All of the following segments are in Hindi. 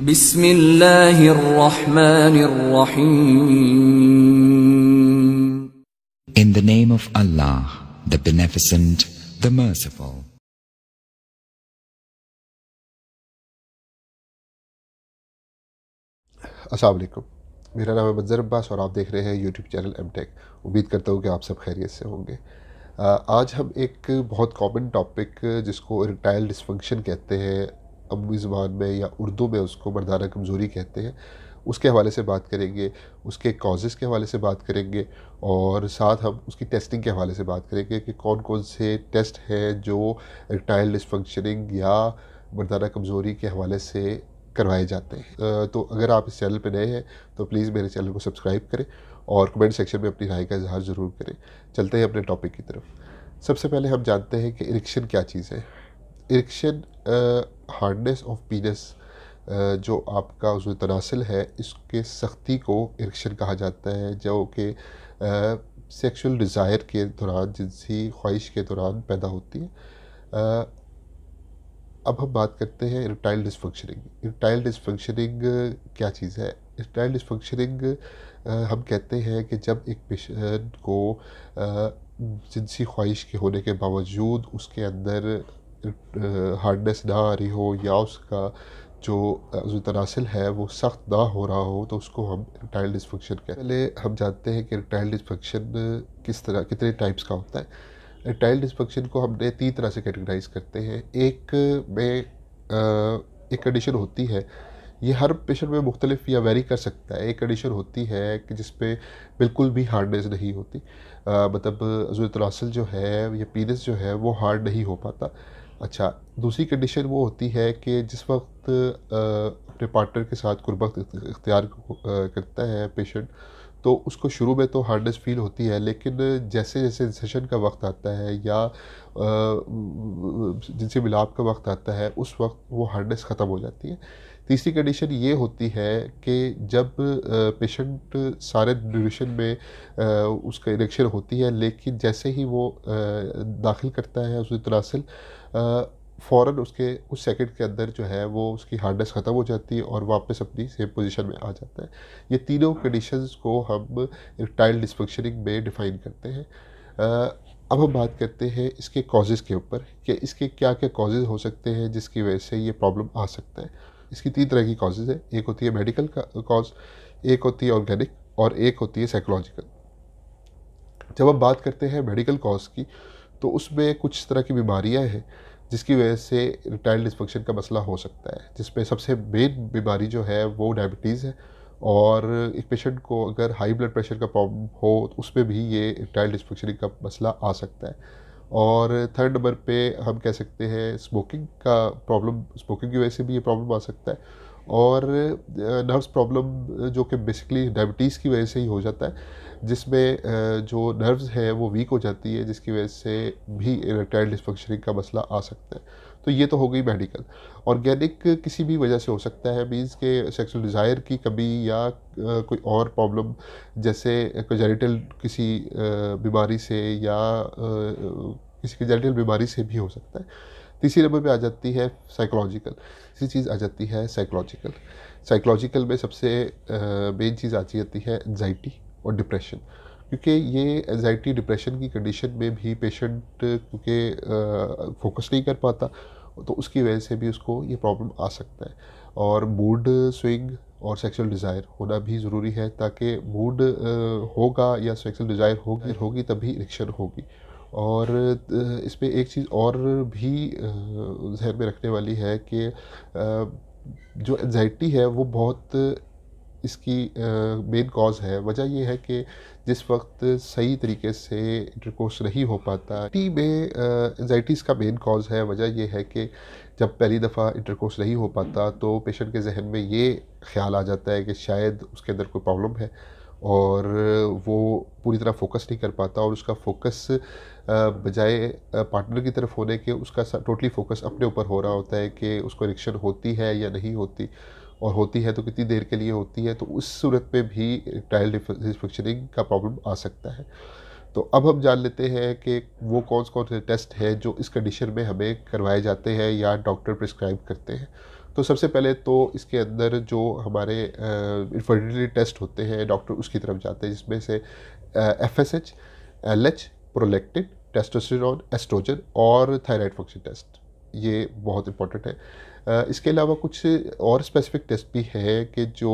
In the name of Allah, the Beneficent, the Merciful. असलकम मेरा नाम है मंजर अब्बास और आप देख रहे हैं यूट्यूब चैनल एम टेक उम्मीद करता हूँ कि आप सब खैरियत से होंगे आज हम एक बहुत कॉमन टॉपिक जिसको इरेक्टाइल डिस्फंक्शन कहते हैं अमवी ज़बान में या उर्दू में उसको मर्दाना कमज़ोरी कहते हैं उसके हवाले से बात करेंगे उसके कॉजेज़ के हवाले से बात करेंगे और साथ हम उसकी टेस्टिंग के हवाले से बात करेंगे कि कौन कौन से टेस्ट हैं जो एक्टाइल डिसफंक्शनिंग या मर्दाना कमज़ोरी के हवाले से करवाए जाते हैं तो अगर आप इस चैनल पर नए हैं तो प्लीज़ मेरे चैनल को सब्सक्राइब करें और कमेंट सेक्शन में अपनी राय का इजहार ज़रूर करें चलते हैं अपने टॉपिक की तरफ सबसे पहले हम जानते हैं कि इरेक्शन क्या चीज़ है इरेक्शन हार्डनेस ऑफ पीनस जो आपका उसमें तनासिल है इसके सख्ती को इरेक्शन कहा जाता है जो कि सेक्सुअल डिज़ायर के दौरान जिनसी ख्वाहिश के दौरान पैदा होती है आ, अब हम बात करते हैं इरेक्टाइल डिसफंक्शनिंग इरेक्टाइल डिसफंक्शनिंग क्या चीज़ है इरेक्टाइल डिसफंक्शनिंग हम कहते हैं कि जब एक पेशेंट को जिनसी ख्वाहिश के होने के बावजूद उसके अंदर हार्डनेस ना आ रही हो या उसका जो तनासिल है वो सख्त ना हो रहा हो तो उसको हम इरेक्टाइल डिस्फंक्शन कहते हैं पहले हम जानते हैं कि इरेक्टाइल डिस्फंक्शन किस तरह कितने टाइप्स का होता है इरेक्टाइल डिस्फंक्शन को हमने तीन तरह से कैटेगराइज करते हैं एक में एक कंडीशन होती है ये हर पेशेंट में मुख्तलिफ या वेरी कर सकता है एक कंडीशन होती है कि जिस बिल्कुल भी हार्डनेस नहीं होती आ, मतलब जो तनासिल जो है या पीनस जो है वो हार्ड नहीं हो पाता अच्छा दूसरी कंडीशन वो होती है कि जिस वक्त अपने पार्टनर के साथ गुर्बत इख्तियार करता है पेशेंट तो उसको शुरू में तो हार्डनेस फील होती है लेकिन जैसे जैसे सेशन का वक्त आता है या जिनसे मिलाप का वक्त आता है उस वक्त वो हार्डनेस ख़त्म हो जाती है तीसरी कंडीशन ये होती है कि जब पेशेंट सारे ड्यूरेशन में उसका इलेक्शन होती है लेकिन जैसे ही वो दाखिल करता है उस तनासिल फ़ौर उसके कुछ सेकेंड के अंदर जो है वो उसकी हार्डनेस ख़त्म हो जाती है और वापस अपनी सेम पोजीशन में आ जाता है ये तीनों कंडीशंस को हम इरेक्टाइल डिस्फंक्शनिंग में डिफ़ाइन करते हैं अब हम बात करते हैं इसके कॉजेज़ के ऊपर कि इसके क्या क्या कॉजेज़ हो सकते हैं जिसकी वजह से ये प्रॉब्लम आ सकता है इसकी तीन तरह की कॉजेज़ है एक होती है मेडिकल कॉज एक होती है ऑर्गेनिक और एक होती है साइकोलॉजिकल जब हम बात करते हैं मेडिकल कॉज की तो उसमें कुछ तरह की बीमारियाँ हैं जिसकी वजह से रिटायर्ड डिस्फंक्शन का मसला हो सकता है जिसमें सबसे मेन बीमारी जो है वो डायबिटीज़ है और एक पेशेंट को अगर हाई ब्लड प्रेशर का प्रॉब्लम हो तो उसमें भी ये रिटायर्ड डिस्फंक्शन का मसला आ सकता है और थर्ड नंबर पे हम कह सकते हैं स्मोकिंग का प्रॉब्लम स्मोकिंग की वजह से भी ये प्रॉब्लम आ सकता है और नर्व्स प्रॉब्लम जो कि बेसिकली डायबिटीज़ की वजह से ही हो जाता है जिसमें जो नर्व्स है वो वीक हो जाती है जिसकी वजह से भी इरेक्टाइल डिस्फंक्शनिंग का मसला आ सकता है तो ये तो हो गई मेडिकल ऑर्गेनिक किसी भी वजह से हो सकता है मीन्स के सेक्सुअल डिज़ायर की कमी या कोई और प्रॉब्लम जैसे जेनिटल किसी बीमारी से या किसी की जेनिटल बीमारी से भी हो सकता है तीसरे नंबर पे आ जाती है साइकोलॉजिकल तीसरी चीज़ आ जाती है साइकोलॉजिकल साइकोलॉजिकल में सबसे मेन चीज़ आ जाती है एनजाइटी और डिप्रेशन क्योंकि ये एनजाइटी डिप्रेशन की कंडीशन में भी पेशेंट क्योंकि फोकस नहीं कर पाता तो उसकी वजह से भी उसको ये प्रॉब्लम आ सकता है और मूड स्विंग और सेक्सुअल डिज़ायर होना भी ज़रूरी है ताकि मूड होगा या सेक्सुअल डिज़ायर होगी होगी तभी इरेक्शन होगी और इस पर एक चीज़ और भी जहन में रखने वाली है कि जो एनजाइटी है वो बहुत इसकी मेन कॉज है वजह यह है कि जिस वक्त सही तरीके से इंटरकोर्स नहीं हो पाता टी में एनजाइटीज़ का मेन कॉज है वजह यह है कि जब पहली दफ़ा इंटरकोर्स नहीं हो पाता तो पेशेंट के जहन में ये ख्याल आ जाता है कि शायद उसके अंदर कोई प्रॉब्लम है और वो पूरी तरह फोकस नहीं कर पाता और उसका फोकस बजाय पार्टनर की तरफ होने के उसका टोटली फोकस अपने ऊपर हो रहा होता है कि उसको एडिक्शन होती है या नहीं होती और होती है तो कितनी देर के लिए होती है तो उस सूरत में भी टाइल रिफ्रैक्चरिंग का प्रॉब्लम आ सकता है तो अब हम जान लेते हैं कि वो कौन कौन से टेस्ट हैं जो इस कंडीशन में हमें करवाए जाते हैं या डॉक्टर प्रिस्क्राइब करते हैं तो सबसे पहले तो इसके अंदर जो हमारे इन्फर्टिलिटी टेस्ट होते हैं डॉक्टर उसकी तरफ जाते हैं जिसमें से F S H L H prolactin testosterone estrogen और थायराइड फंक्शन टेस्ट ये बहुत इम्पोर्टेंट है इसके अलावा कुछ और स्पेसिफिक टेस्ट भी है कि जो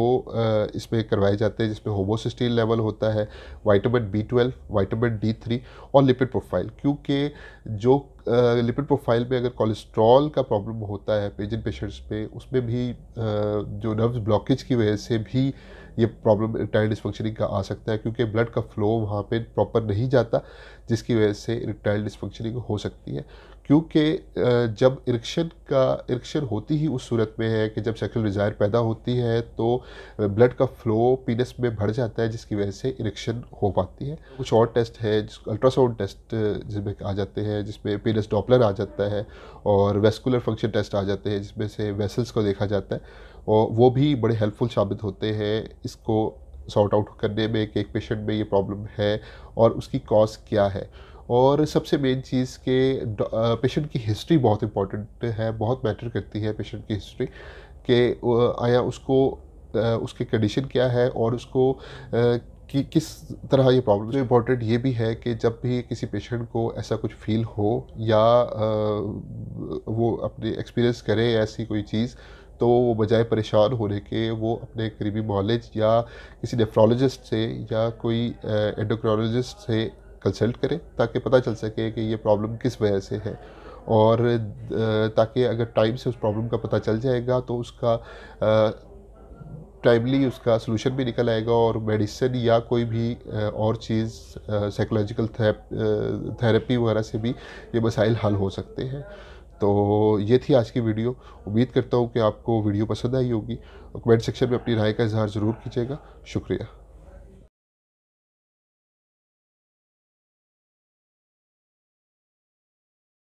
इसमें करवाए जाते हैं जिसमें होमोसिस्टीन लेवल होता है vitamin B twelve vitamin D three और लिपिड प्रोफाइल क्योंकि जो लिपिड प्रोफाइल में अगर कोलेस्ट्रॉल का प्रॉब्लम होता है पेजन पेशेंट्स में उसमें भी जो नर्व्स ब्लॉकेज की वजह से भी ये प्रॉब्लम इरेक्टाइल डिस्फंक्शनिंग का आ सकता है क्योंकि ब्लड का फ्लो वहाँ पे प्रॉपर नहीं जाता जिसकी वजह से इरेक्टाइल डिस्फंक्शनिंग हो सकती है क्योंकि जब इरेक्शन का इरेक्शन होती ही उस सूरत में है कि जब सेक्सुअल डिज़ायर पैदा होती है तो ब्लड का फ्लो पीनस में बढ़ जाता है जिसकी वजह से इरेक्शन हो पाती है कुछ और टेस्ट है अल्ट्रासाउंड टेस्ट जिसमें आ जाते हैं जिसमें पीनस डॉपलर आ जाता है और वेस्कुलर फंक्शन टेस्ट आ जाते हैं जिसमें से वेसल्स को देखा जाता है और वो भी बड़े हेल्पफुल साबित होते हैं इसको सॉर्ट आउट करने में कि एक पेशेंट में ये प्रॉब्लम है और उसकी कॉज क्या है और सबसे मेन चीज़ के पेशेंट uh, की हिस्ट्री बहुत इंपॉर्टेंट है बहुत मैटर करती है पेशेंट की हिस्ट्री के uh, आया उसको uh, उसकी कंडीशन क्या है और उसको कि किस तरह ये प्रॉब्लम तो इम्पॉर्टेंट ये भी है कि जब भी किसी पेशेंट को ऐसा कुछ फील हो या वो अपने एक्सपीरियंस करे ऐसी कोई चीज़ तो वो बजाय परेशान होने के वो अपने करीबी मॉलेज या किसी नेफ्रोलॉजिस्ट से या कोई एंडोक्रोलॉजिस्ट से कंसल्ट करें ताकि पता चल सके कि ये प्रॉब्लम किस वजह से है और ताकि अगर टाइम से उस प्रॉब्लम का पता चल जाएगा तो उसका टाइमली उसका सलूशन भी निकल आएगा और मेडिसिन या कोई भी और चीज़ साइकोलॉजिकल थेरेपी वगैरह से भी ये मसाइल हल हो सकते हैं तो ये थी आज की वीडियो उम्मीद करता हूँ कि आपको वीडियो पसंद आई होगी कमेंट सेक्शन में अपनी राय का इजहार ज़रूर कीजिएगा शुक्रिया